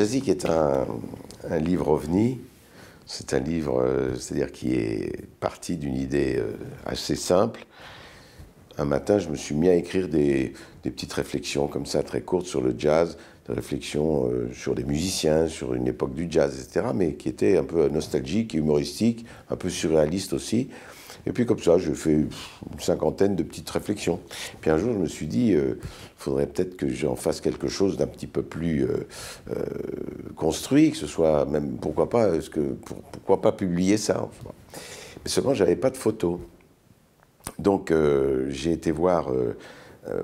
Jazzique est un, livre ovni, c'est un livre, euh, c'est-à-dire qui est parti d'une idée euh, assez simple. Un matin, je me suis mis à écrire des, petites réflexions comme ça, très courtes, sur le jazz, des réflexions euh, sur des musiciens, sur une époque du jazz, etc., mais qui étaient un peu nostalgiques, humoristiques, un peu surréalistes aussi. Et puis comme ça, je fais une cinquantaine de petites réflexions. Puis un jour, je me suis dit, il euh, faudrait peut-être que j'en fasse quelque chose d'un petit peu plus euh, euh, construit, que ce soit même, pourquoi pas, -ce que, pourquoi pas publier ça Mais seulement, j'avais pas de photos. Donc j'ai été voir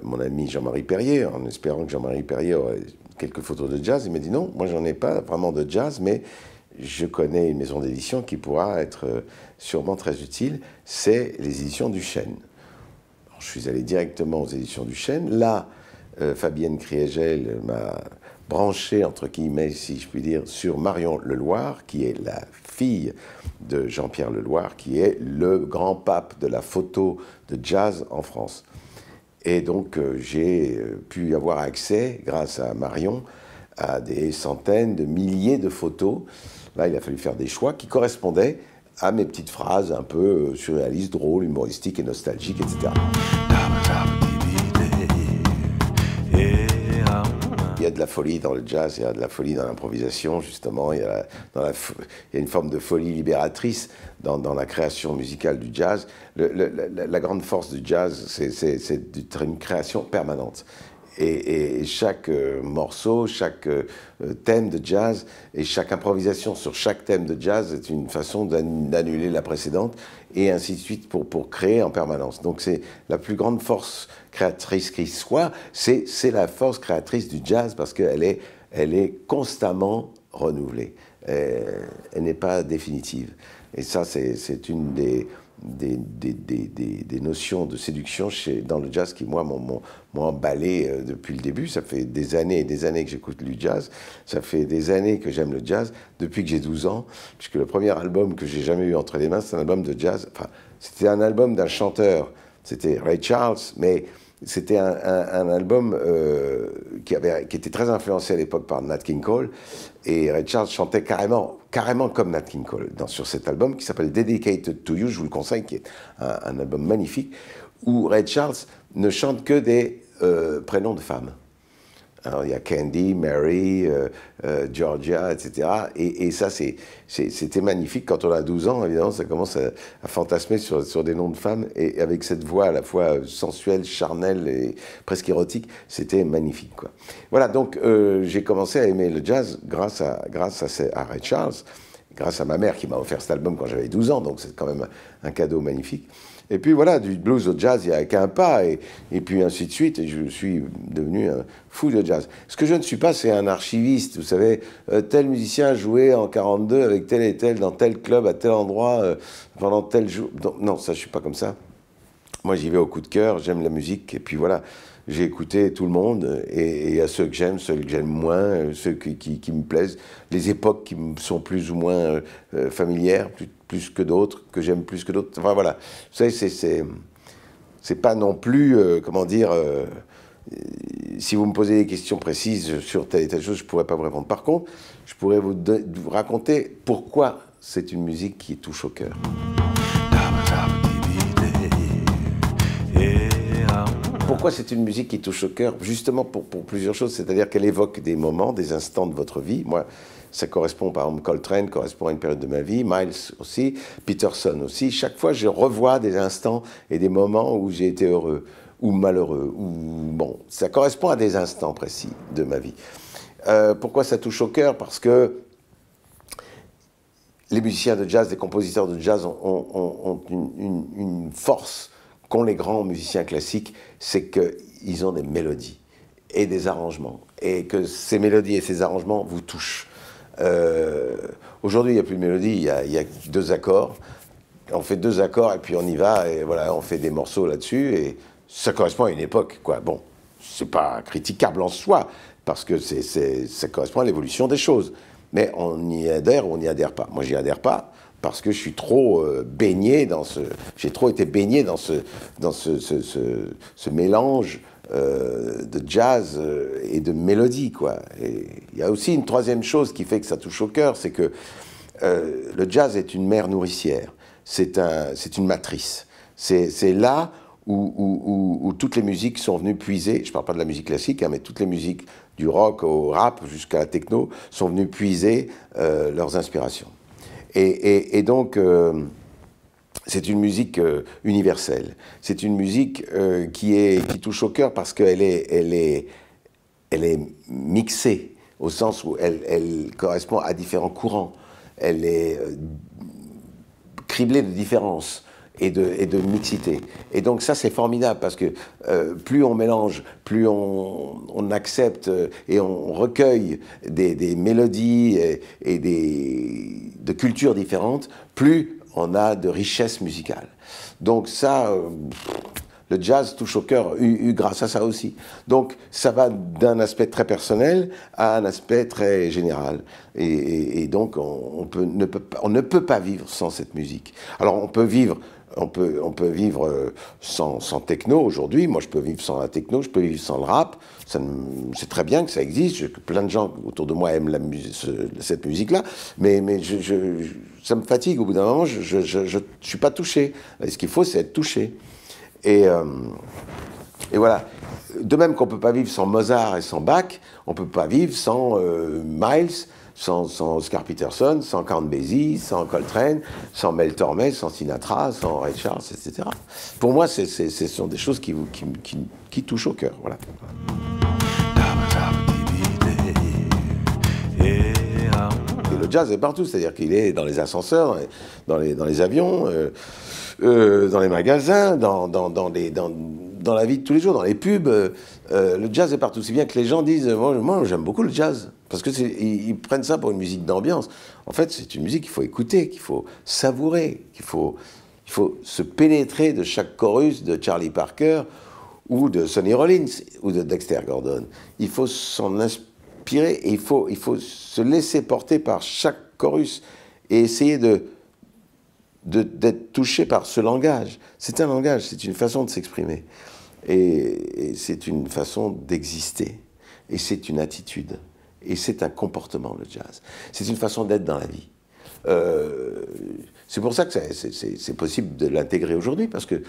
mon ami Jean-Marie Perrier, en espérant que Jean-Marie Perrier aurait quelques photos de jazz. Il m'a dit non, moi j'en ai pas vraiment de jazz, mais je connais une maison d'édition qui pourra être euh, sûrement très utile, c'est les éditions du Chêne. je suis allé directement aux éditions du Chêne. Là, euh, Fabienne Kriegel m'a branché, entre guillemets, si je puis dire, sur Marion Leloir, qui est la fille de Jean-Pierre Leloir, qui est le grand pape de la photo de jazz en France. Et donc, euh, j'ai pu avoir accès, grâce à Marion, à des centaines de milliers de photos Là, il a fallu faire des choix qui correspondaient à mes petites phrases un peu euh, surréalistes, drôles, humoristiques et nostalgiques, etc. Il y a de la folie dans le jazz, il y a de la folie dans l'improvisation, justement, il y, a une forme de folie libératrice dans, la création musicale du jazz. la, la, grande force du jazz, c'est une création permanente. Et, chaque euh, morceau, chaque euh, thème de jazz et chaque improvisation sur chaque thème de jazz est une façon d'annuler la précédente et ainsi de suite pour, pour créer en permanence. Donc c'est la plus grande force créatrice qui soit, c'est la force créatrice du jazz parce qu'elle est, elle est constamment renouvelée. Euh, elle n'est pas définitive. Et ça, c'est une des, des, des, des, notions de séduction chez, dans le jazz qui, moi, m'ont emballé euh, depuis le début. Ça fait des années et des années que j'écoute du jazz. Ça fait des années que j'aime le jazz, depuis que j'ai 12 ans, puisque le premier album que j'ai jamais eu entre les mains, c'est un album de jazz. Enfin, c'était un album d'un chanteur. C'était Ray Charles, mais c'était un, album euh, qui, avait, était très influencé à l'époque par Nat King Cole. Et Red Charles chantait carrément, carrément comme Nat King Cole sur cet album qui s'appelle Dedicated to You, je vous le conseille, qui est un, album magnifique, où Red Charles ne chante que des euh, prénoms de femmes il y a Candy, Mary, euh, euh, Georgia, etc. Et, ça, c'était magnifique. Quand on a 12 ans, évidemment, ça commence à, fantasmer sur, des noms de femmes. Et avec cette voix à la fois sensuelle, charnelle et presque érotique, c'était magnifique. Voilà, donc euh, j'ai commencé à aimer le jazz grâce à, grâce à Ray Charles, grâce à ma mère qui m'a offert cet album quand j'avais 12 ans. Donc c'est quand même un cadeau magnifique. Et puis voilà, du blues au jazz, il n'y a qu'un pas, et, et, puis ainsi de suite, et je suis devenu un fou de jazz. Ce que je ne suis pas, c'est un archiviste, vous savez, euh, tel musicien jouait en 42 avec tel et tel, dans tel club, à tel endroit, euh, pendant tel jour. Non, ça, je suis pas comme ça. Moi, j'y vais au coup de cœur, j'aime la musique, et puis voilà j'ai écouté tout le monde, et à ceux que j'aime, ceux que j'aime moins, euh, ceux qui, me plaisent, les époques qui me sont plus ou moins euh, euh, familières, plus, que d'autres, que j'aime plus que d'autres. Enfin voilà, vous savez, c'est, c'est, pas non plus, comment dire, si vous me posez des questions précises sur telle et telle chose, je pourrais pas vous répondre. Par contre, je pourrais vous, vous raconter pourquoi c'est une musique qui touche au cœur. pourquoi c'est une musique qui touche au cœur Justement pour, plusieurs choses, c'est-à-dire qu'elle évoque des moments, des instants de votre vie. Moi, ça correspond, par exemple, Coltrane correspond à une période de ma vie, Miles aussi, Peterson aussi. Chaque fois, je revois des instants et des moments où j'ai été heureux ou malheureux, ou bon, ça correspond à des instants précis de ma vie. Euh, pourquoi ça touche au cœur Parce que les musiciens de jazz, les compositeurs de jazz ont, une, une, une, force qu'ont les grands musiciens classiques, c'est qu'ils ont des mélodies et des arrangements, et que ces mélodies et ces arrangements vous touchent. Euh, aujourd'hui, il n'y a plus de mélodie, il y, a, deux accords. On fait deux accords et puis on y va, et voilà, on fait des morceaux là-dessus, et ça correspond à une époque, quoi. Bon, c'est pas critiquable en soi, parce que ça correspond à l'évolution des choses. Mais on y adhère ou on n'y adhère pas. Moi, j'y adhère pas parce que je suis trop euh, baigné dans ce, j'ai trop été baigné dans ce, dans ce, mélange euh, de jazz euh, et de mélodie, quoi. Il y a aussi une troisième chose qui fait que ça touche au cœur, c'est que le jazz est une mère nourricière, c'est un, c'est une matrice. C'est là où, toutes les musiques sont venues puiser, je ne parle pas de la musique classique, hein, mais toutes les musiques du rock au rap jusqu'à la techno sont venues puiser leurs inspirations. Et, donc, euh, c'est une musique euh, universelle. C'est une musique euh, qui, touche au cœur parce qu'elle est, mixée, au sens où elle, elle correspond à différents courants. Elle est criblée de différences et de, mixité. Et donc ça, c'est formidable parce que euh, plus on mélange, plus on, accepte euh, et on recueille des, mélodies et, des, de cultures différentes, plus on a de richesse musicale. Donc ça, euh, le jazz touche au cœur grâce à ça aussi. Donc ça va d'un aspect très personnel à un aspect très général. Et, donc on, ne peut, pas vivre sans cette musique. Alors on peut vivre on peut, vivre euh, sans, techno aujourd'hui. Moi, je peux vivre sans la techno, je peux vivre sans le rap. C'est très bien que ça existe. plein de gens autour de moi aiment cette musique-là. Mais, ça me fatigue. Au bout d'un moment, je ne suis pas touché. Et ce qu'il faut, c'est être touché. Euh, et, voilà. De même qu'on ne peut pas vivre sans Mozart et sans Bach, on ne peut pas vivre sans euh, Miles, sans, Oscar Peterson, sans Count sans Coltrane, sans Mel Tormé, sans Sinatra, sans Ray Charles, etc. Pour moi, ce sont des choses qui, qui touchent au cœur. Voilà. le jazz est partout, c'est-à-dire qu'il est dans les ascenseurs, dans les, avions, euh, euh, dans les magasins, dans, la vie de tous les jours, dans les pubs. Euh, le jazz est partout, si bien que les gens disent Moi, j'aime beaucoup le jazz, parce qu'ils ils prennent ça pour une musique d'ambiance. En fait, c'est une musique qu'il faut écouter, qu'il faut savourer, qu'il faut se pénétrer de chaque chorus de Charlie Parker ou de Sonny Rollins ou de Dexter Gordon. Il faut s'en inspirer et il faut, il faut se laisser porter par chaque chorus et essayer de d'être touché par ce langage. C'est un langage, c'est une façon de s'exprimer. Et, c'est une façon d'exister. Et c'est une attitude. Et c'est un comportement, le jazz. C'est une façon d'être dans la vie. Euh, c'est pour ça que c'est possible de l'intégrer aujourd'hui, parce que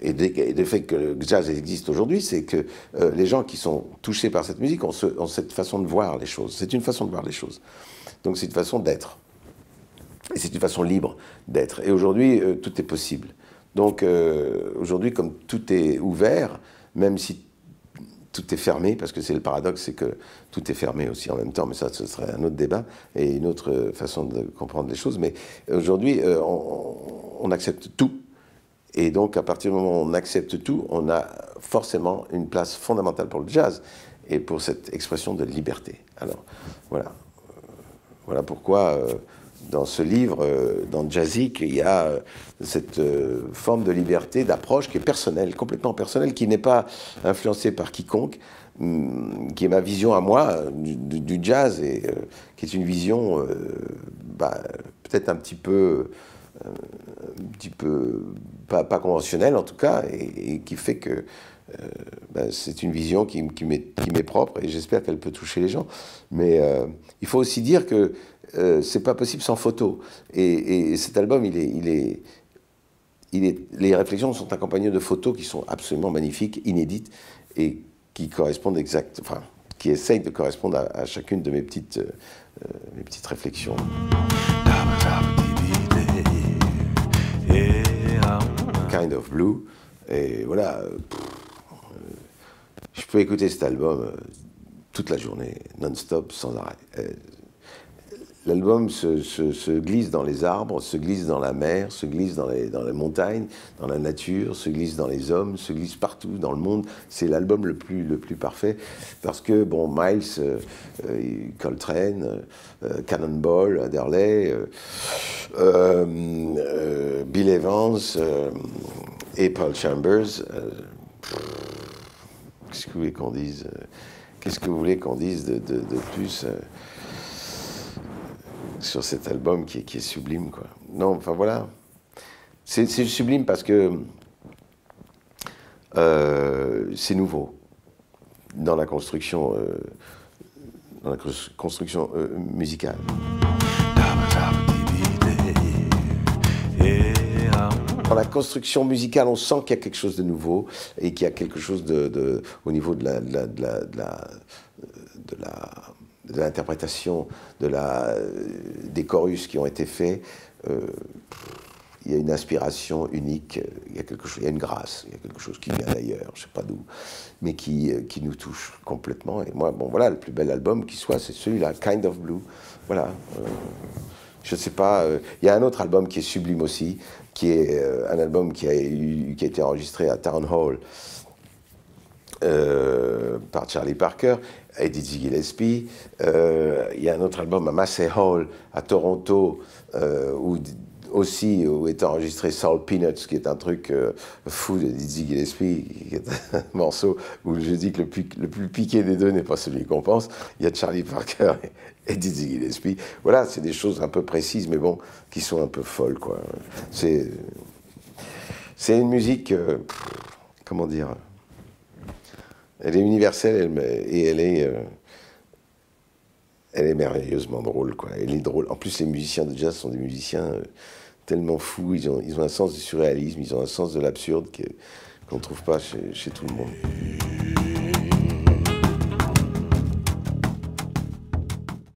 et le fait que le jazz existe aujourd'hui, c'est que euh, les gens qui sont touchés par cette musique ont, cette façon de voir les choses. C'est une façon de voir les choses. Donc c'est une façon d'être. Et c'est une façon libre d'être. Et aujourd'hui, euh, tout est possible. Donc euh, aujourd'hui, comme tout est ouvert, même si tout est fermé, parce que c'est le paradoxe, c'est que tout est fermé aussi en même temps, mais ça, ce serait un autre débat et une autre façon de comprendre les choses. Mais aujourd'hui, on, on accepte tout et donc, à partir du moment où on accepte tout, on a forcément une place fondamentale pour le jazz et pour cette expression de liberté. Alors, voilà. Euh, voilà pourquoi, euh, dans ce livre, euh, dans Jazzik, il y a cette forme de liberté, d'approche qui est personnelle, complètement personnelle, qui n'est pas influencée par quiconque, hum, qui est ma vision à moi du, jazz et qui est une vision bah, peut-être un petit peu un petit peu pas, conventionnel en tout cas, et, qui fait que euh, ben, c'est une vision qui, qui m'est propre et j'espère qu'elle peut toucher les gens. Mais euh, il faut aussi dire que euh, c'est pas possible sans photos Et, et, cet album, il est, il est, il est, les réflexions sont accompagnées de photos qui sont absolument magnifiques, inédites et qui correspondent exact, enfin, qui essayent de correspondre à, à chacune de mes petites, mes petites réflexions. of Blue. Et voilà, euh, je peux écouter cet album euh, toute la journée, non-stop, sans arrêt. Euh, L'album se, glisse dans les arbres, se glisse dans la mer, se glisse dans les, dans les montagnes, dans la nature, se glisse dans les hommes, se glisse partout dans le monde. C'est l'album le plus, le plus parfait parce que, bon, Miles, euh, euh, Coltrane, euh, Cannonball, Adderley, Bill Evans et Paul Chambers, qu'est-ce que vous voulez qu'on dise Qu'est-ce que vous voulez qu'on dise de, de plus sur cet album qui est, sublime. Quoi. Non, enfin voilà. C'est sublime parce que euh, c'est nouveau dans la construction, euh, dans la construction euh, musicale. Dans la construction musicale, on sent qu'il y a quelque chose de nouveau et qu'il y a quelque chose de, au niveau de la, de la de l'interprétation de la, euh, des chorus qui ont été faits, euh, il y a une inspiration unique, il y a quelque chose, il y a une grâce, il y a quelque chose qui vient d'ailleurs, je sais pas d'où, mais qui, euh, qui nous touche complètement. Et moi, bon voilà, le plus bel album qui soit, c'est celui-là, Kind of Blue. Voilà. Je je sais pas, il y a un autre album qui est sublime aussi, qui est un album qui a, qui a été enregistré à Town Hall euh, par Charlie Parker, et Dizzy Gillespie. Euh, il y a un autre album à Massey Hall, à Toronto, euh, où aussi où est enregistré "Saul Peanuts, qui est un truc fou de Dizzy Gillespie, un morceau où je dis que le plus, piqué des deux n'est pas celui qu'on pense. Il y a Charlie Parker et, Dizzy Gillespie. Voilà, c'est des choses un peu précises, mais bon, qui sont un peu folles, quoi. C'est, c'est une musique, comment dire, elle est universelle et elle est, euh, elle est merveilleusement drôle. Quoi. Elle est drôle. En plus, les musiciens de jazz sont des musiciens euh, tellement fous. Ils ont, ils ont un sens du surréalisme, ils ont un sens de l'absurde qu'on ne trouve pas chez tout le monde.